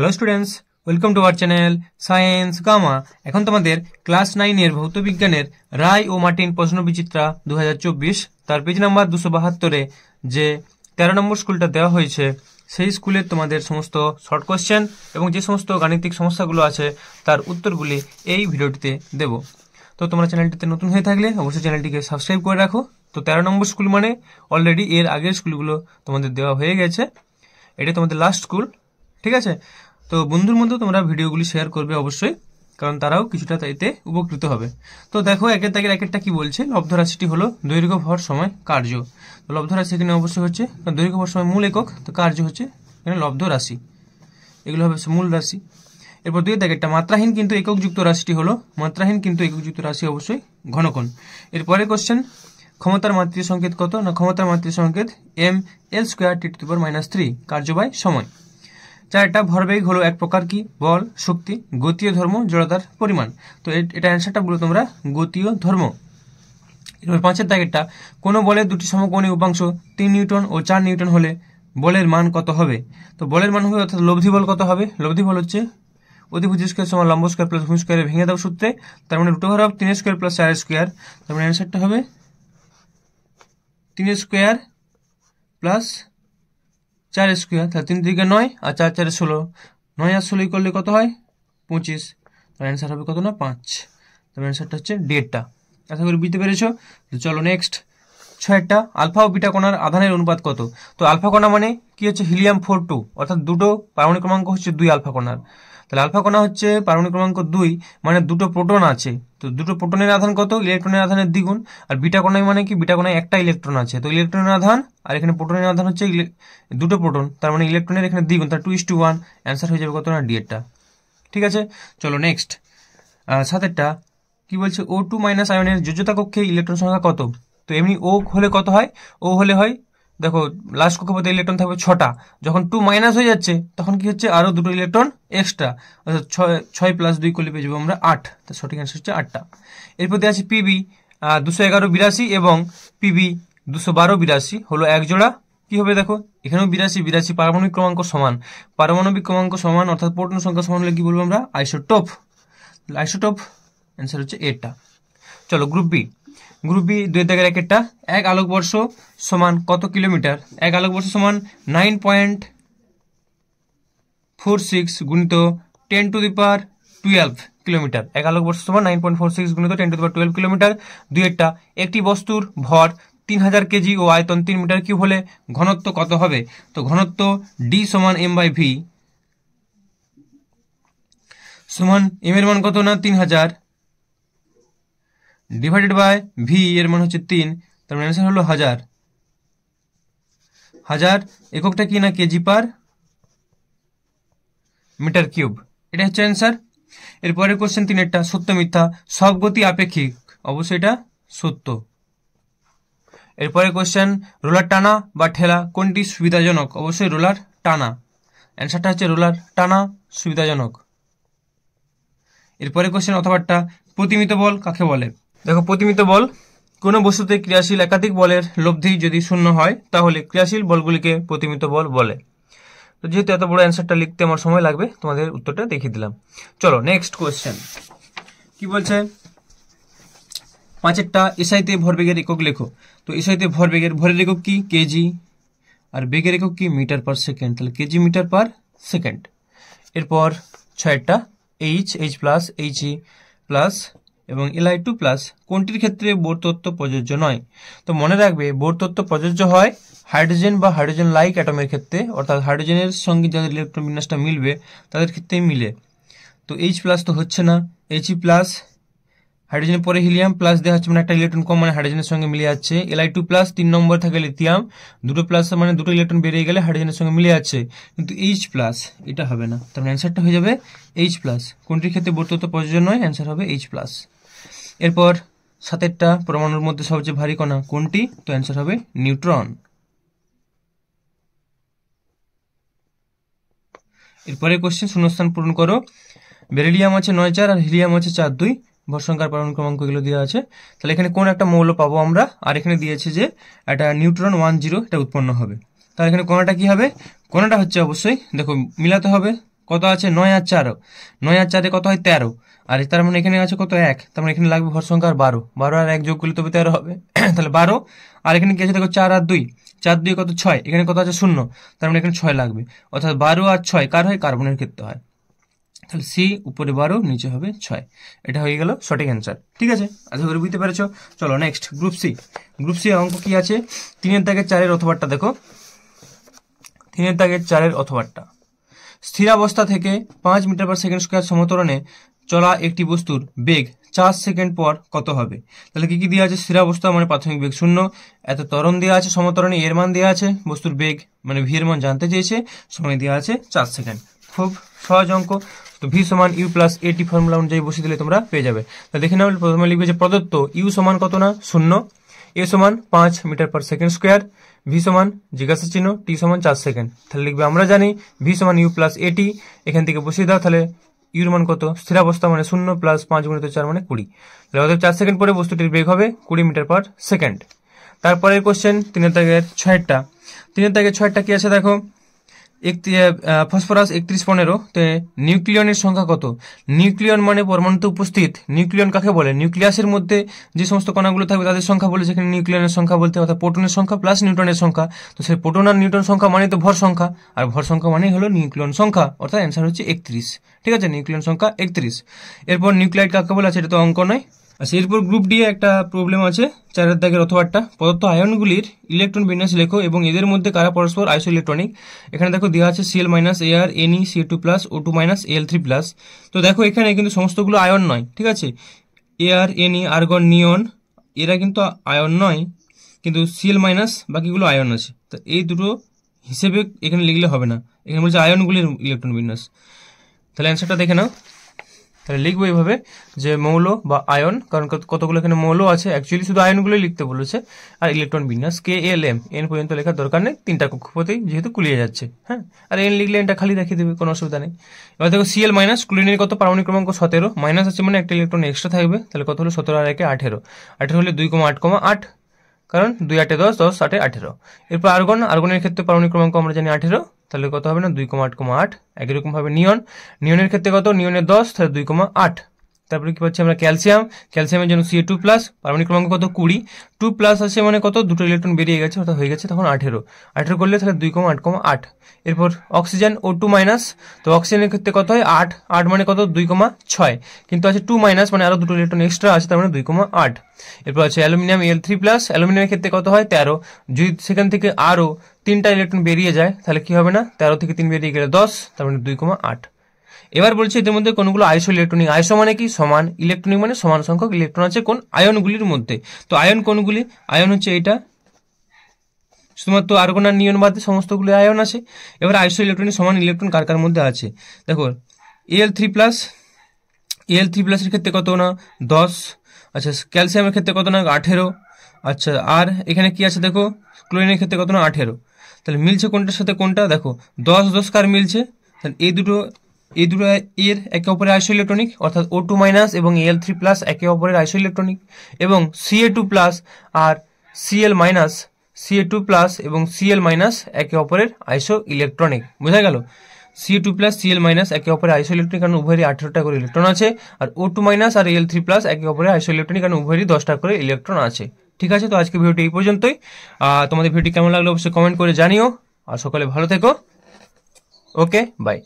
hello students welcome to our channel science gamma এখন তোমাদের class নাইনের ভৌত বিজ্ঞানের রায় ও মার্টিন প্রশ্ন বিচিত্রা দু তার পেজ নাম্বার দুশো বাহাত্তরে যে তেরো নম্বর স্কুলটা দেওয়া হয়েছে সেই স্কুলের তোমাদের সমস্ত শর্ট কোয়েশ্চেন এবং যে সমস্ত গাণিতিক সমস্যাগুলো আছে তার উত্তরগুলি এই ভিডিওটিতে দেব তো তোমরা চ্যানেলটিতে নতুন হয়ে থাকলে অবশ্যই চ্যানেলটিকে সাবস্ক্রাইব করে রাখো তো তেরো নম্বর স্কুল মানে অলরেডি এর আগের স্কুলগুলো তোমাদের দেওয়া হয়ে গেছে এটা তোমাদের লাস্ট স্কুল ঠিক আছে তো বন্ধুর মধ্যে তোমরা ভিডিওগুলি শেয়ার করবে অবশ্যই কারণ তারাও কিছুটা এতে উপকৃত হবে তো দেখো একের তাকের একটা কি বলছে লব্ধ রাশিটি হলো দৈর্ঘ্য ভর সময় কার্য তো লব্ধ রাশি এখানে অবশ্যই হচ্ছে দৈর্ঘ্য ভর সময় মূল একক তো কার্য হচ্ছে এখানে লব্ধ রাশি এগুলো হবে মূল রাশি এরপর দুই দেখ একটা মাত্রাহীন কিন্তু এককযুক্ত রাশিটি হলো মাত্রাহীন কিন্তু এককযুক্ত রাশি অবশ্যই ঘনকণ এরপরে কোশ্চেন ক্ষমতার মাতৃ সংকেত কত না ক্ষমতার মাতৃ সংকেত M L square T to power minus three কার্যবায় সময় চারটা ভরবেগ হলো এক প্রকার কি বল শক্তি গতীয় ধর্ম জড়তার পরিমাণ তো এটা অ্যান্সারটা বলো তোমরা গতীয় ধর্ম এরপর পাঁচের দাগেরটা কোনো বলের দুটি সমকোণী উপাংশ তিন নিউটন ও চার নিউটন হলে বলের মান কত হবে তো বলের মান হবে অর্থাৎ লব্ধি বল কত হবে লব্ধি বল হচ্ছে অধিভুজ স্কোয়ার সমান লম্ব স্কোয়ার প্লাস ভূমি স্কোয়ারে ভেঙে দাও সূত্রে তার মানে রুট ওভার অফ তিন স্কোয়ার প্লাস চার স্কোয়ার তার মানে অ্যান্সারটা হবে তিন স্কোয়ার প্লাস চার স্কোয়ার তাহলে তিন দিকে নয় আর চার চারে ষোলো নয় আর ষোলোই করলে কত হয় পঁচিশ তার অ্যান্সার হবে কত না পাঁচ তার অ্যান্সারটা হচ্ছে ডেটটা আশা করি বুঝতে পেরেছ তো চলো নেক্সট ছয়টা আলফা ও বিটা কণার আধানের অনুপাত কত তো আলফা কণা মানে কি হচ্ছে হিলিয়াম ফোর টু অর্থাৎ দুটো পারমাণিক ক্রমাঙ্ক হচ্ছে দুই আলফা কণার তাহলে আলফা কণা হচ্ছে পারমাণিক ক্রমাঙ্ক দুই মানে দুটো প্রোটন আছে তো দুটো প্রোটনের আধান কত ইলেকট্রনের আধানের দ্বিগুণ আর বিটা কণাই মানে কি বিটা কণায় একটা ইলেকট্রন আছে তো ইলেকট্রনের আধান আর এখানে প্রোটনের আধান হচ্ছে দুটো প্রোটন তার মানে ইলেকট্রনের এখানে দ্বিগুণ তার two is to one answer হয়ে যাবে কত না ডিএরটা ঠিক আছে চলো নেক্সট সাতেরটা কি বলছে ও টু মাইনাস আয়নের যোজ্যতা কক্ষে ইলেকট্রন সংখ্যা কত তো এমনি ও হলে কত হয় ও হলে হয় দেখো লাস্ট কক্ষপথে ইলেকট্রন থাকবে ছটা যখন টু মাইনাস হয়ে যাচ্ছে তখন কি হচ্ছে আরও দুটো ইলেকট্রন এক্সট্রা অর্থাৎ ছয় ছয় প্লাস দুই করলে পেয়ে যাবো আমরা আট তা সঠিক অ্যান্সার হচ্ছে আটটা এরপর দেওয়া আছে পিবি দুশো এগারো বিরাশি এবং পিবি দুশো বারো বিরাশি হলো এক জোড়া কি হবে দেখো এখানেও বিরাশি বিরাশি পারমাণবিক ক্রমাঙ্ক সমান পারমাণবিক ক্রমাঙ্ক সমান অর্থাৎ পূর্ণ সংখ্যা সমান হলে কি বলবো আমরা আইসোটোপ আইসোটোপ অ্যান্সার হচ্ছে এটা চলো গ্রুপ বি গ্রুপ বি দুই দাগের একটা এক আলোকবর্ষ সমান কত কিলোমিটার এক আলোকবর্ষ সমান নাইন পয়েন্ট ফোর সিক্স গুণিত ten to the power twelve kilometre এক আলোকবর্ষ সমান নাইন পয়েন্ট ফোর সিক্স গুণিত ten to the power twelve kilometre একটা একটি বস্তুর ভর তিন হাজার কেজি ও আয়তন তিন মিটার কিউব হলে ঘনত্ব কত হবে তো ঘনত্ব ডি সমান এম বাই ভি সমান এম এর মান কত না তিন হাজার ডিভাইডেড বাই ভি এর মান হচ্ছে তিন তার মানে অ্যান্সার হলো হাজার হাজার এককটা কি না কেজি পার মিটার কিউব এটা হচ্ছে অ্যান্সার এরপরে কোশ্চেন তিনেরটা সত্য মিথ্যা সব গতি আপেক্ষিক অবশ্যই এটা সত্য এরপরে কোশ্চেন রোলার টানা বা ঠেলা কোনটি সুবিধাজনক অবশ্যই রোলার টানা অ্যান্সারটা হচ্ছে রোলার টানা সুবিধাজনক এরপরে কোশ্চেন অথবাটা প্রতিমিত বল কাকে বলে দেখো প্রতিমিত বল কোনো বস্তুতে ক্রিয়াশীল একাধিক বলের লব্ধি যদি শূন্য হয় তাহলে ক্রিয়াশীল বলগুলিকে প্রতিমিত বল বলে তো যেহেতু এত বড় অ্যান্সারটা লিখতে আমার সময় লাগবে তোমাদের উত্তরটা দেখিয়ে দিলাম চলো নেক্সট কোয়েশ্চেন কি বলছে পাঁচেরটা এসআইতে ভরবেগের একক লেখো তো এসআইতে ভরবেগের ভরের একক কি কেজি আর বেগের একক কি মিটার পার সেকেন্ড তাহলে কেজি মিটার পার সেকেন্ড এরপর ছয়েরটা H H plus H E plus এবং এলআই টু প্লাস কোনটির ক্ষেত্রে বোর তত্ত্ব প্রযোজ্য নয় তো মনে রাখবে বোর তত্ত্ব প্রযোজ্য হয় হাইড্রোজেন বা হাইড্রোজেন লাইক অ্যাটমের ক্ষেত্রে অর্থাৎ হাইড্রোজেনের সঙ্গে যাদের ইলেকট্রন বিন্যাসটা মিলবে তাদের ক্ষেত্রেই মিলে তো এইচ প্লাস তো হচ্ছে না এইচ প্লাস হাইড্রোজেনের পরে হিলিয়াম প্লাস দেওয়া হচ্ছে মানে একটা ইলেকট্রন কম মানে হাইড্রোজেনের সঙ্গে মিলে যাচ্ছে এলআই টু প্লাস তিন নম্বর থাকে লিথিয়াম দুটো প্লাস মানে দুটো ইলেকট্রন বেরিয়ে গেলে হাইড্রোজেনের সঙ্গে মিলে যাচ্ছে কিন্তু এইচ প্লাস এটা হবে না তার মানে অ্যান্সারটা হয়ে যাবে এইচ প্লাস কোনটির ক্ষেত্রে বর্তত প্রয়োজন নয় অ্যান্সার হবে এইচ প্লাস এরপর সাতেরটা পরমাণুর মধ্যে সবচেয়ে ভারী কণা কোনটি তো অ্যান্সার হবে নিউট্রন এরপরে কোশ্চেন শূন্যস্থান পূরণ করো বেরিলিয়াম আছে নয় চার আর হিলিয়াম আছে চার দুই ভর সংখ্যার পালন ক্রমাঙ্ক এগুলো দেওয়া আছে তাহলে এখানে কোন একটা মৌল পাবো আমরা আর এখানে দিয়েছে যে একটা নিউট্রন ওয়ান জিরো এটা উৎপন্ন হবে তাহলে এখানে কোনাটা কি হবে কোনাটা হচ্ছে অবশ্যই দেখো মিলাতে হবে কত আছে নয় আর চারও নয় আর চারে কত হয় তেরো আর তার মানে এখানে আছে কত এক তার মানে এখানে লাগবে ভর সংখ্যা আর বারো বারো আর এক যোগ করলে তবে তেরো হবে তাহলে বারো আর এখানে কি আছে দেখো চার আর দুই চার দুই কত ছয় এখানে কত আছে শূন্য তার মানে এখানে ছয় লাগবে অর্থাৎ বারো আর ছয় কার হয় কার্বনের ক্ষেত্রে হয় তাহলে সি উপরে বারো নিচে হবে ছয় এটা হয়ে গেল সঠিক অ্যান্সার ঠিক আছে আশা করি বুঝতে পেরেছ চলো next group C group C অঙ্ক কি আছে তিনের দাগের চারের অথবারটা দেখো তিনের দাগের চারের অথবারটা স্থিরাবস্থা থেকে পাঁচ মিটার পার সেকেন্ড স্কোয়ার সমতরণে চলা একটি বস্তুর বেগ চার সেকেন্ড পর কত হবে তাহলে কি কি দেওয়া আছে অবস্থা মানে প্রাথমিক বেগ শূন্য এত ত্বরণ দেওয়া আছে সমতরণে এর মান দেওয়া আছে বস্তুর বেগ মানে ভির মান জানতে চেয়েছে সময় দেওয়া আছে চার সেকেন্ড খুব সহজ অঙ্ক তো ভি সমান ইউ প্লাস এটি ফর্মুলা অনুযায়ী বসিয়ে দিলে তোমরা পেয়ে যাবে তাহলে দেখে নাও প্রথমে লিখবে যে প্রদত্ত ইউ সমান কত না শূন্য এ সমান পাঁচ metre per second square V সমান জিজ্ঞাসা চিহ্ন টি সমান চার সেকেন্ড তাহলে লিখবে আমরা জানি ভি সমান ইউ প্লাস এটি এখান থেকে বসিয়ে দাও তাহলে ইউর মান কত স্থিরাবস্থা মানে শূন্য প্লাস পাঁচ গুণিত চার মানে কুড়ি তাহলে অর্থাৎ চার সেকেন্ড পরে বস্তুটির বেগ হবে কুড়ি মিটার পার সেকেন্ড তারপরের কোশ্চেন তিনের তাগের ছয়টা তিনের তাগের ছয়টা কি আছে দেখো ফসফরাস একত্রিশ পনেরো তে নিউক্লিয়নের সংখ্যা কত নিউক্লিয়ন মানে পরমাণুতে উপস্থিত নিউক্লিয়ন কাকে বলে নিউক্লিয়াসের মধ্যে যে সমস্ত কণাগুলো থাকবে তাদের সংখ্যা বলে সেখানে নিউক্লিয়নের সংখ্যা বলতে অর্থাৎ প্রোটনের সংখ্যা প্লাস নিউটনের সংখ্যা তো সেই প্রোটন আর নিউটন সংখ্যা মানে তো ভর সংখ্যা আর ভর সংখ্যা মানেই হলো নিউক্লিয়ন সংখ্যা অর্থাৎ অ্যান্সার হচ্ছে একত্রিশ ঠিক আছে নিউক্লিয়ন সংখ্যা একত্রিশ এরপর নিউক্লিয়াইড কাকে বলে সেটা তো অঙ্ক নয় আচ্ছা এরপর গ্রুপ ডি একটা প্রবলেম আছে চারের দাগের একটা পদার্থ আয়নগুলির ইলেকট্রন বিন্যাস লেখো এবং এদের মধ্যে কারা পরস্পর আইসো ইলেকট্রনিক এখানে দেখো দেওয়া আছে CL minus A R NE C two plus O two minus L three plus তো দেখো এখানে কিন্তু সমস্তগুলো আয়ন নয় ঠিক আছে এআর এনই আর্গন নিয়ন এরা কিন্তু আয়ন নয় কিন্তু সিএল মাইনাস বাকিগুলো আয়ন আছে তো এই দুটো হিসেবে এখানে লিখলে হবে না এখানে বলছে আয়নগুলির ইলেকট্রন বিন্যাস তাহলে অ্যান্সারটা দেখে নাও তাহলে লিখবো এইভাবে যে মৌল বা আয়ন কারণ কতগুলো এখানে মৌল আছে অ্যাকচুয়ালি শুধু আয়নগুলোই লিখতে বলেছে আর ইলেকট্রন বিন্যাস কে এল এম এন পর্যন্ত লেখার দরকার নেই তিনটা কক্ষপথেই যেহেতু কুলিয়ে যাচ্ছে হ্যাঁ আর এন লিখলে এনটা খালি দেখিয়ে দেবে কোনো অসুবিধা নেই এবার দেখো সিএল মাইনাস ক্লোরিনের কত পারমাণিক ক্রমাঙ্ক সতেরো মাইনাস আছে মানে একটা ইলেকট্রন এক্সট্রা থাকবে তাহলে কত হলো সতেরো আর একে আঠেরো আঠেরো হলে দুই কমা আট কমা আট কারণ দুই আটে দশ দশ আটে আঠেরো এরপর আর্গন আর্গনের ক্ষেত্রে পারমাণিক ক্রমাঙ্ক আমরা জানি আঠেরো তাহলে কত হবে না দুই কমা আট কমা আট একই রকমভাবে নিয়ন নিয়নের ক্ষেত্রে কত নিয়নের দশ তাহলে দুই কমা আট তারপরে কি পাচ্ছি আমরা ক্যালসিয়াম ক্যালসিয়ামের জন্য সিএ টু প্লাস পারমাণিক ক্রমাঙ্ক কত কুড়ি টু প্লাস আছে মানে কত দুটো ইলেকট্রন বেরিয়ে গেছে অর্থাৎ হয়ে গেছে তখন আঠেরো আঠেরো করলে তাহলে দুই কম আট কম আট এরপর অক্সিজেন ও টু মাইনাস তো অক্সিজেনের ক্ষেত্রে কত হয় আট আট মানে কত দুই কমা ছয় কিন্তু আছে টু মাইনাস মানে আরও দুটো ইলেকট্রন এক্সট্রা আছে তার মানে দুই কমা আট এরপর আছে অ্যালুমিনিয়াম এল থ্রি প্লাস অ্যালুমিনিয়ামের ক্ষেত্রে কত হয় তেরো যদি সেখান থেকে আরও তিনটা ইলেকট্রন বেরিয়ে যায় তাহলে কি হবে না তেরো থেকে তিন বেরিয়ে গেলে দশ তার মানে দুই কমা আট এবার বলছে এদের মধ্যে কোনগুলো আইসো ইলেকট্রনিক আইসো মানে কি সমান ইলেকট্রনিক মানে সমান সংখ্যক ইলেকট্রন আছে কোন আয়নগুলির মধ্যে তো আয়ন কোনগুলি আয়ন হচ্ছে এটা শুধুমাত্র আরগোনার নিয়ন বাদে সমস্তগুলি আয়ন আছে এবার আইসো ইলেকট্রনিক সমান ইলেকট্রন কার কার মধ্যে আছে দেখো L three plus L three প্লাসের ক্ষেত্রে কত না দশ আচ্ছা ক্যালসিয়ামের ক্ষেত্রে কত না আঠেরো আচ্ছা আর এখানে কি আছে দেখো ক্লোরিনের ক্ষেত্রে কত না আঠেরো তাহলে মিলছে কোনটার সাথে কোনটা দেখো দশ দশ কার মিলছে তাহলে এই দুটো এই দুটো এর একে অপরের আইসো ইলেকট্রনিক অর্থাৎ ও টু মাইনাস এবং এল থ্রি প্লাস একে অপরের আইসো ইলেকট্রনিক এবং সিএ টু প্লাস আর CL minus CA two plus এবং সিএল মাইনাস একে অপরের আইসো ইলেকট্রনিক বোঝা গেল C two plus CL minus একে অপরের আইসো ইলেকট্রনিক কারণ উভয়েরই আঠেরোটা করে ইলেকট্রন আছে আর ও টু মাইনাস আর এল থ্রি প্লাস একে অপরের আইসো ইলেকট্রনিক কারণ উভয়েরই দশটা করে ইলেকট্রন আছে ঠিক আছে তো আজকে ভিডিওটি এই পর্যন্তই তোমাদের ভিডিওটি কেমন লাগলো অবশ্যই কমেন্ট করে জানিও আর সকালে ভালো থেকো ওকে বাই